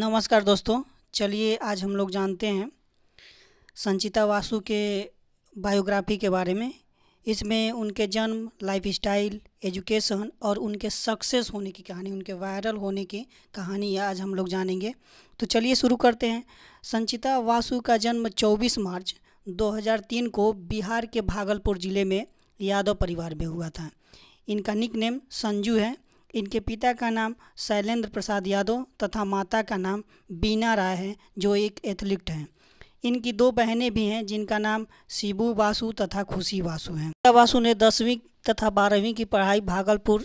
नमस्कार दोस्तों चलिए आज हम लोग जानते हैं संचिता वासु के बायोग्राफी के बारे में इसमें उनके जन्म लाइफस्टाइल एजुकेशन और उनके सक्सेस होने की कहानी उनके वायरल होने की कहानी आज हम लोग जानेंगे तो चलिए शुरू करते हैं संचिता वासु का जन्म 24 मार्च 2003 को बिहार के भागलपुर ज़िले में यादव परिवार में हुआ था इनका निक नेम संजू है इनके पिता का नाम शैलेंद्र प्रसाद यादव तथा माता का नाम बीना राय है जो एक एथलीट हैं इनकी दो बहनें भी हैं जिनका नाम शिबू बासु तथा खुशी वासु हैं वासु ने दसवीं तथा बारहवीं की पढ़ाई भागलपुर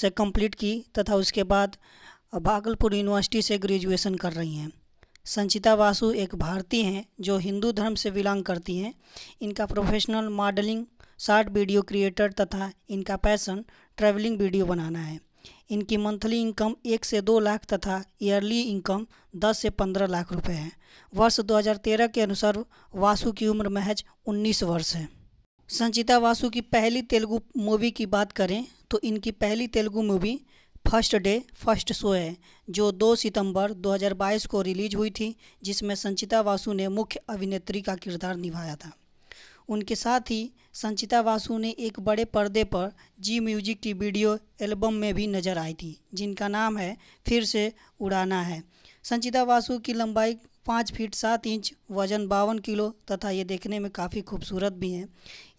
से कंप्लीट की तथा उसके बाद भागलपुर यूनिवर्सिटी से ग्रेजुएशन कर रही हैं संचिता वासु एक भारतीय हैं जो हिंदू धर्म से बिलोंग करती हैं इनका professional modelling short video creator तथा इनका पैशन ट्रैवलिंग वीडियो बनाना है इनकी मंथली इनकम एक से दो लाख तथा ईयरली इनकम दस से पंद्रह लाख रुपए है वर्ष 2013 के अनुसार वासु की उम्र महज 19 वर्ष है संचिता वासु की पहली तेलुगु मूवी की बात करें तो इनकी पहली Telugu movie first day first show है जो 2 सितंबर 2022 को रिलीज हुई थी जिसमें संचिता वासु ने मुख्य अभिनेत्री का किरदार निभाया था उनके साथ ही संचिता वासु ने एक बड़े पर्दे पर जी म्यूजिक की वीडियो एल्बम में भी नजर आई थी जिनका नाम है फिर से उड़ाना है संचिता वासु की लंबाई पाँच फीट सात इंच वजन बावन किलो तथा ये देखने में काफ़ी खूबसूरत भी हैं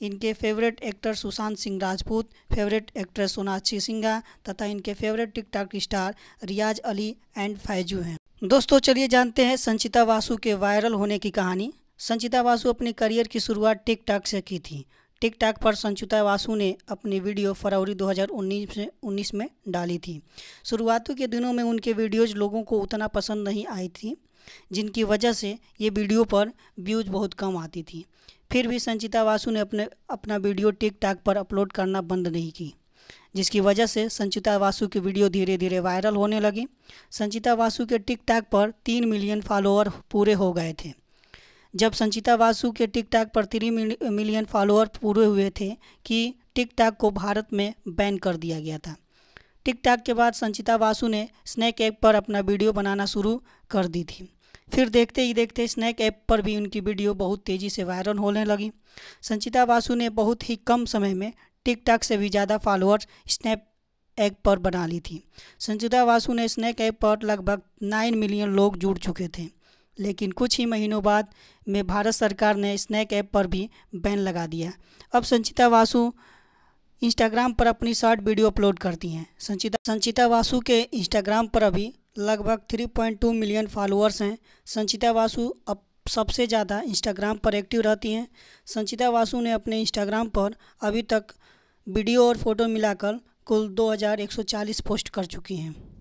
इनके favourite actor Sushant Singh Rajput favourite actress Sonakshi Sinha तथा इनके favourite TikTok star Riyaz Ali and Faizu हैं दोस्तों चलिए जानते हैं संचिता वासु के वायरल होने की कहानी संचिता वासु अपने करियर की शुरुआत टिकटॉक से की थी टिकटॉक पर संचिता वासु ने अपनी वीडियो फरवरी 2019 से 19 में डाली थी शुरुआतों के दिनों में उनके वीडियोज लोगों को उतना पसंद नहीं आई थी जिनकी वजह से ये वीडियो पर व्यूज बहुत कम आती थी फिर भी संचिता वासु ने अपने अपना वीडियो टिकटॉक पर अपलोड करना बंद नहीं की जिसकी वजह से संचिता वासु की वीडियो धीरे धीरे वायरल होने लगी संचिता वासु के टिकटॉक पर तीन मिलियन फॉलोअर पूरे हो गए थे जब संचिता वासु के टिकटॉक पर थ्री मिलियन फॉलोअर पूरे हुए थे कि टिकटॉक को भारत में बैन कर दिया गया था टिकटॉक के बाद संचिता वासु ने स्नैक ऐप पर अपना वीडियो बनाना शुरू कर दी थी फिर देखते ही देखते स्नैक ऐप पर भी उनकी वीडियो बहुत तेज़ी से वायरल होने लगी संचिता वासु ने बहुत ही कम समय में टिकटॉक से भी ज़्यादा फॉलोअर्स स्नैप ऐप पर बना ली थी संचिता वासु ने स्नैक ऐप पर लगभग नाइन मिलियन लोग जुड़ चुके थे लेकिन कुछ ही महीनों बाद में भारत सरकार ने स्नैक ऐप पर भी बैन लगा दिया अब संचिता वासु इंस्टाग्राम पर अपनी शॉर्ट वीडियो अपलोड करती हैं संचिता संचिता वासु के इंस्टाग्राम पर अभी लगभग 3.2 मिलियन फॉलोअर्स हैं संचिता वासु अब सबसे ज़्यादा इंस्टाग्राम पर एक्टिव रहती हैं संचिता वासु ने अपने इंस्टाग्राम पर अभी तक वीडियो और फोटो मिलाकर कुल 2140 पोस्ट कर चुकी हैं